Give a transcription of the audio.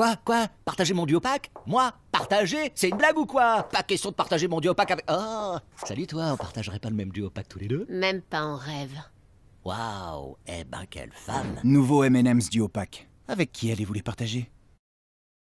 Quoi Quoi Partager mon duo Moi Partager C'est une blague ou quoi Pas question de partager mon duo avec. Oh Salut toi, on partagerait pas le même duo tous les deux Même pas en rêve. Waouh Eh ben quelle femme Nouveau MM's duo Avec qui allez-vous les partager